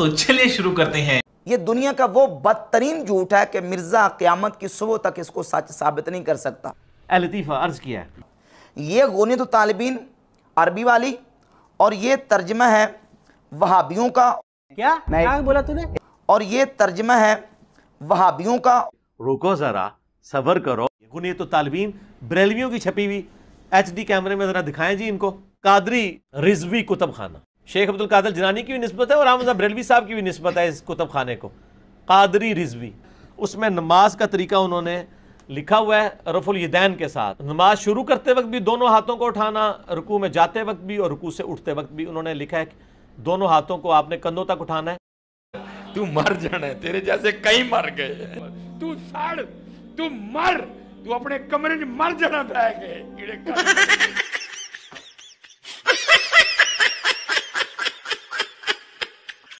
तो चलिए शुरू करते हैं ये दुनिया का वो बदतरीन झूठ है कि मिर्जा क्यामत की सुबह तक इसको सच साबित नहीं कर सकता लतीफ़ा अर्ज किया ये गोने तो तालबिन अरबी वाली और ये तर्जमा है वहाबियों का क्या मैं क्या बोला तूने और ये तर्जमा है वहाबियों का रुको जरा सबर करो गुने तो तालबीन ब्रेलवियों की छपी हुई एच कैमरे में जरा दिखाएं जी इनको कादरी रिजवी कुतुब खाना शेख अब्दुल कादर जनानी की भी नस्बत है और आमदा बरेलवी साहब की भी नस्बत है इस कुतुब खाने को कादरी रिजवी उसमें नमाज का तरीका उन्होंने लिखा हुआ है रफुलदैन के साथ नमाज शुरू करते वक्त भी दोनों हाथों को उठाना रुकू में जाते वक्त भी और रुकू से उठते वक्त भी उन्होंने लिखा है कि दोनों हाथों को आपने कंधों तक उठाना है तू मर जाना है तेरे जैसे कई मर गए तू सड़ तू मर तू अपने कमरे में मर जाना बह गए